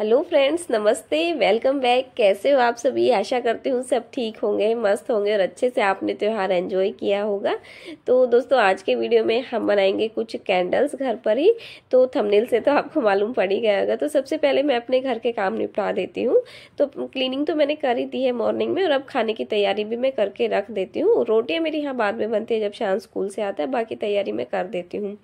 hello friends नमस्ते welcome back कैसे हो आप सभी आशा करती हूँ सब ठीक होंगे मस्त होंगे और अच्छे से आपने त्यौहार एंजॉय किया होगा तो दोस्तों आज के वीडियो में हम बनाएंगे कुछ कैंडल्स घर पर ही तो थंबनेल से तो आपको मालूम पड़ ही गया होगा तो सबसे पहले मैं अपने घर के काम निपटा देती हूँ तो क्लीनिंग तो मैंने कर ही दी है मॉर्निंग में और अब खाने की तैयारी भी मैं करके रख देती हूँ रोटियाँ मेरी यहाँ बाद में बनती है जब शाम स्कूल से आता है बाकी तैयारी मैं कर देती हूँ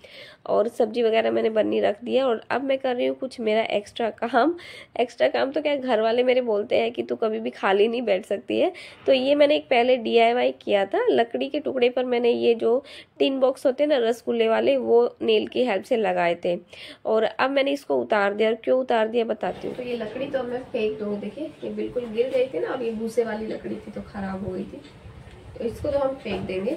और सब्जी वगैरह मैंने बननी रख दी है और अब मैं कर रही हूँ कुछ मेरा एक्स्ट्रा काम एक्स्ट्रा काम तो क्या घर वाले मेरे बोलते हैं कि तू कभी भी खाली नहीं बैठ सकती है तो ये मैंने एक पहले डी किया था लकड़ी के टुकड़े पर मैंने ये जो टिन बॉक्स होते हैं ना रसगुल्ले वाले वो नेल की हेल्प से लगाए थे और अब मैंने इसको उतार दिया और क्यों उतार दिया बताती हूँ तो ये लकड़ी तो मैं फेंक दूँ देखिए ये बिल्कुल गिर गई थी ना अब ये भूसे वाली लकड़ी थी तो ख़राब हो गई थी तो इसको तो हम फेंक देंगे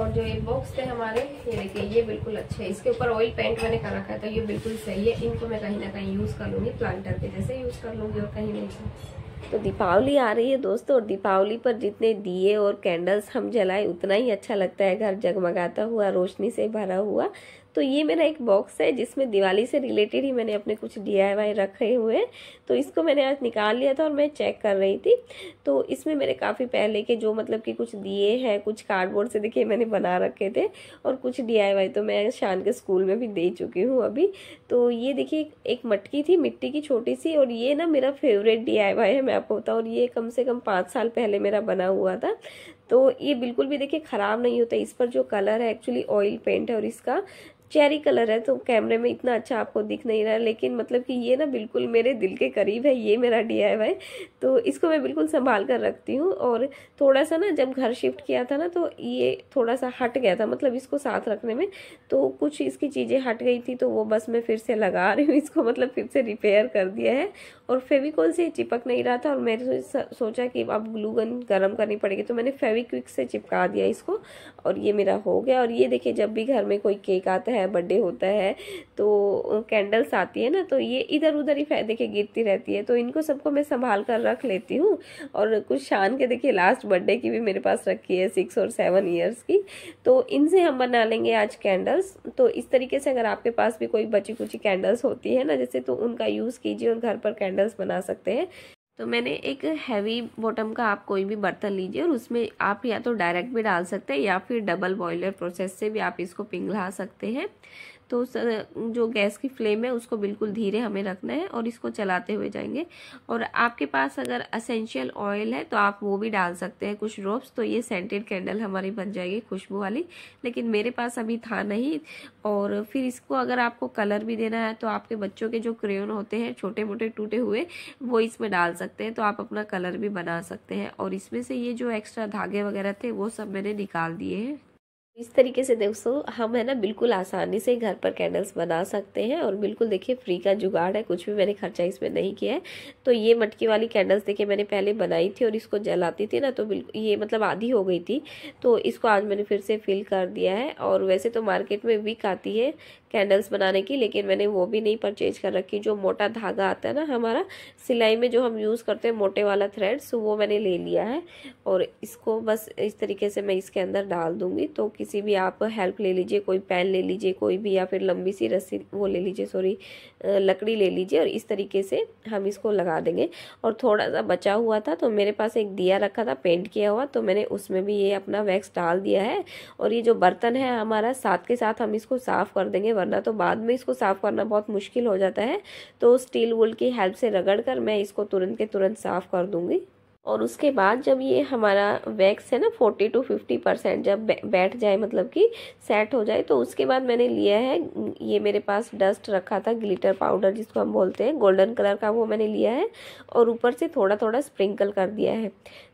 और जो ये बॉक्स थे हमारे ये देखिए ये बिल्कुल अच्छे है इसके ऊपर ऑयल पेंट मैंने कर रखा है तो ये बिल्कुल सही है इनको मैं कहीं ना कहीं यूज़ कर लूँगी प्लांटर के जैसे यूज़ कर लूँगी और कहीं नहीं तो दीपावली आ रही है दोस्तों और दीपावली पर जितने दिए और कैंडल्स हम जलाएं उतना ही अच्छा लगता है घर जगमगाता हुआ रोशनी से भरा हुआ तो ये मेरा एक बॉक्स है जिसमें दिवाली से रिलेटेड ही मैंने अपने कुछ डी रखे हुए हैं तो इसको मैंने आज निकाल लिया था और मैं चेक कर रही थी तो इसमें मेरे काफ़ी पहले के जो मतलब कि कुछ दिए हैं कुछ कार्डबोर्ड से देखिए मैंने बना रखे थे और कुछ डी तो मैं शान के स्कूल में भी दे चुकी हूँ अभी तो ये देखिए एक मटकी थी मिट्टी की छोटी सी और ये ना मेरा फेवरेट डी है मैं आपको बताऊँ और ये कम से कम पाँच साल पहले मेरा बना हुआ था तो ये बिल्कुल भी देखिए ख़राब नहीं होता इस पर जो कलर है एक्चुअली ऑयल पेंट है और इसका चेरी कलर है तो कैमरे में इतना अच्छा आपको दिख नहीं रहा लेकिन मतलब कि ये ना बिल्कुल मेरे दिल के करीब है ये मेरा डी वाई तो इसको मैं बिल्कुल संभाल कर रखती हूँ और थोड़ा सा ना जब घर शिफ्ट किया था ना तो ये थोड़ा सा हट गया था मतलब इसको साथ रखने में तो कुछ इसकी चीज़ें हट गई थी तो वो बस मैं फिर से लगा रही हूँ इसको मतलब फिर से रिपेयर कर दिया है और फेविकोल से चिपक नहीं रहा था और मैंने सोचा कि अब ग्लू गन गर्म करनी पड़ेगी तो मैंने फेविक्विक से चिपका दिया इसको और ये मेरा हो गया और ये देखिए जब भी घर में कोई केक आता है बर्थडे होता है तो कैंडल्स आती है ना तो ये इधर उधर ही देखे गिरती रहती है तो इनको सबको मैं संभाल कर रख लेती हूँ और कुछ शान के देखिए लास्ट बर्थडे की भी मेरे पास रखी है सिक्स और सेवन ईयर्स की तो इनसे हम बना लेंगे आज कैंडल्स तो इस तरीके से अगर आपके पास भी कोई बची कुची कैंडल्स होती है ना जैसे तो उनका यूज़ कीजिए और घर पर कैंडल कैंडल्स बना सकते हैं तो मैंने एक हैवी बॉटम का आप कोई भी बर्तन लीजिए और उसमें आप या तो डायरेक्ट भी डाल सकते हैं या फिर डबल बॉयलर प्रोसेस से भी आप इसको पिघला सकते हैं तो जो गैस की फ्लेम है उसको बिल्कुल धीरे हमें रखना है और इसको चलाते हुए जाएंगे और आपके पास अगर असेंशियल ऑयल है तो आप वो भी डाल सकते हैं कुछ ड्रॉप्स तो ये सेंटेड कैंडल हमारी बन जाएगी खुशबू वाली लेकिन मेरे पास अभी था नहीं और फिर इसको अगर आपको कलर भी देना है तो आपके बच्चों के जो क्रेन होते हैं छोटे मोटे टूटे हुए वो इसमें डाल सकते हैं तो आप अपना कलर भी बना सकते हैं और इसमें से ये जो एक्स्ट्रा धागे वगैरह थे वो सब मैंने निकाल दिए हैं इस तरीके से दोस्तों हम है ना बिल्कुल आसानी से घर पर कैंडल्स बना सकते हैं और बिल्कुल देखिए फ्री का जुगाड़ है कुछ भी मैंने खर्चा इसमें नहीं किया है तो ये मटकी वाली कैंडल्स देखिए मैंने पहले बनाई थी और इसको जलाती थी ना तो बिल्कुल ये मतलब आधी हो गई थी तो इसको आज मैंने फिर से फिल कर दिया है और वैसे तो मार्केट में विक आती है कैंडल्स बनाने की लेकिन मैंने वो भी नहीं परचेज कर रखी जो मोटा धागा आता है ना हमारा सिलाई में जो हम यूज़ करते हैं मोटे वाला थ्रेड्स वो मैंने ले लिया है और इसको बस इस तरीके से मैं इसके अंदर डाल दूँगी तो किसी भी आप हेल्प ले लीजिए कोई पेन ले लीजिए कोई भी या फिर लंबी सी रस्सी वो ले लीजिए सॉरी लकड़ी ले लीजिए और इस तरीके से हम इसको लगा देंगे और थोड़ा सा बचा हुआ था तो मेरे पास एक दिया रखा था पेंट किया हुआ तो मैंने उसमें भी ये अपना वैक्स डाल दिया है और ये जो बर्तन है हमारा साथ के साथ हम इसको साफ़ कर देंगे वरना तो बाद में इसको साफ़ करना बहुत मुश्किल हो जाता है तो स्टील वुल की हेल्प से रगड़ कर मैं इसको तुरंत के तुरंत साफ़ कर दूँगी और उसके बाद जब ये हमारा वैक्स है ना फोर्टी टू फिफ्टी परसेंट जब बैठ जाए मतलब कि सेट हो जाए तो उसके बाद मैंने लिया है ये मेरे पास डस्ट रखा था ग्लिटर पाउडर जिसको हम बोलते हैं गोल्डन कलर का वो मैंने लिया है और ऊपर से थोड़ा थोड़ा स्प्रिंकल कर दिया है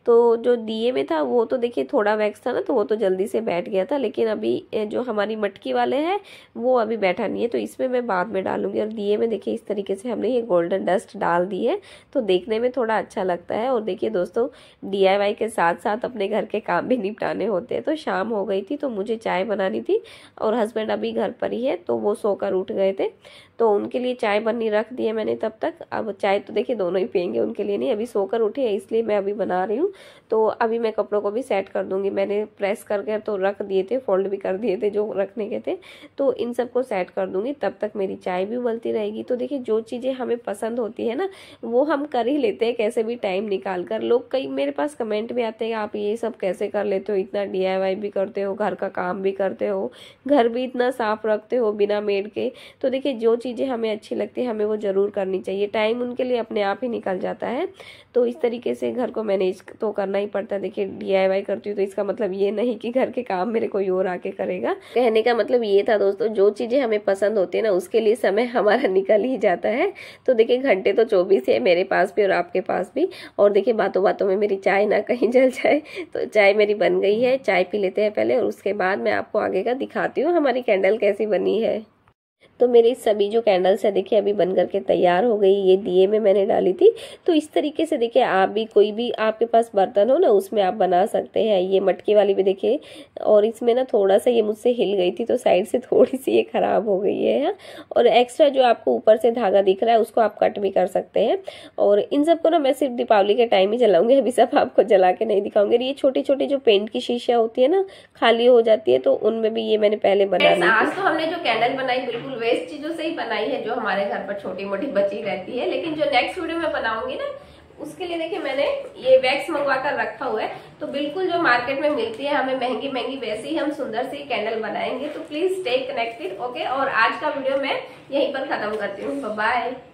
तो जो दिए में था वो तो देखिए थोड़ा वैक्स था ना तो वो तो जल्दी से बैठ गया था लेकिन अभी जो हमारी मटकी वाले हैं वो अभी बैठा नहीं है तो इसमें मैं बाद में डालूंगी और दिए में देखिए इस तरीके से हमने ये गोल्डन डस्ट डाल दी है तो देखने में थोड़ा अच्छा लगता है और देखिए दोस्तों डी के साथ साथ अपने घर के काम भी निपटाने होते हैं तो शाम हो गई थी तो मुझे चाय बनानी थी और हस्बैंड अभी घर पर ही है तो वो सोकर उठ गए थे तो उनके लिए चाय बननी रख दी है मैंने तब तक अब चाय तो देखिए दोनों ही पियेंगे उनके लिए नहीं अभी सोकर उठे इसलिए मैं अभी बना रही हूँ हूँ तो अभी मैं कपड़ों को भी सेट कर दूँगी मैंने प्रेस करके तो रख दिए थे फोल्ड भी कर दिए थे जो रखने के थे तो इन सब को सेट कर दूंगी तब तक मेरी चाय भी उबलती रहेगी तो देखिए जो चीज़ें हमें पसंद होती है ना वो हम कर ही लेते हैं कैसे भी टाइम निकाल कर लोग कई मेरे पास कमेंट भी आते हैं आप ये सब कैसे कर लेते हो इतना डी भी करते हो घर का काम भी करते हो घर भी इतना साफ रखते हो बिना मेड के तो देखिए जो चीज़ें हमें अच्छी लगती है हमें वो ज़रूर करनी चाहिए टाइम उनके लिए अपने आप ही निकल जाता है तो इस तरीके से घर को मैनेज तो करना ही पड़ता है देखिए डी करती हूँ तो इसका मतलब ये नहीं कि घर के काम मेरे कोई और आके करेगा कहने का मतलब ये था दोस्तों जो चीज़ें हमें पसंद होती है ना उसके लिए समय हमारा निकल ही जाता है तो देखिए घंटे तो चौबीस है मेरे पास भी और आपके पास भी और देखिए बातों बातों में मेरी चाय ना कहीं जल जाए तो चाय मेरी बन गई है चाय पी लेते हैं पहले और उसके बाद मैं आपको आगे का दिखाती हूँ हमारी कैंडल कैसी बनी है तो मेरे सभी जो कैंडल्स है देखिए अभी बन करके तैयार हो गई ये दिए में मैंने डाली थी तो इस तरीके से देखिए आप भी कोई भी आपके पास बर्तन हो ना उसमें आप बना सकते हैं ये मटके वाली भी देखिए और इसमें ना थोड़ा सा ये मुझसे हिल गई थी तो साइड से थोड़ी सी ये ख़राब हो गई है और एक्स्ट्रा जो आपको ऊपर से धागा दिख रहा है उसको आप कट भी कर सकते हैं और इन सबको ना मैं सिर्फ दीपावली के टाइम ही जलाऊंगी अभी सब आपको जला के नहीं दिखाऊंगी ये छोटी छोटी जो पेंट की शीशियाँ होती है ना खाली हो जाती है तो उनमें भी ये मैंने पहले बना आज तो हमने जो कैंडल बनाई बिल्कुल बिल्कुल वेस्ट चीज़ों से ही बनाई है जो हमारे घर पर छोटी मोटी बची रहती है लेकिन जो नेक्स्ट वीडियो में बनाऊंगी ना उसके लिए देखिए मैंने ये वैक्स मंगवा कर रखा हुआ है तो बिल्कुल जो मार्केट में मिलती है हमें महंगी महंगी वैसे ही हम सुंदर सी कैंडल बनाएंगे तो प्लीज स्टे कनेक्टेड ओके और आज का वीडियो मैं यहीं पर खत्म करती हूँ बाय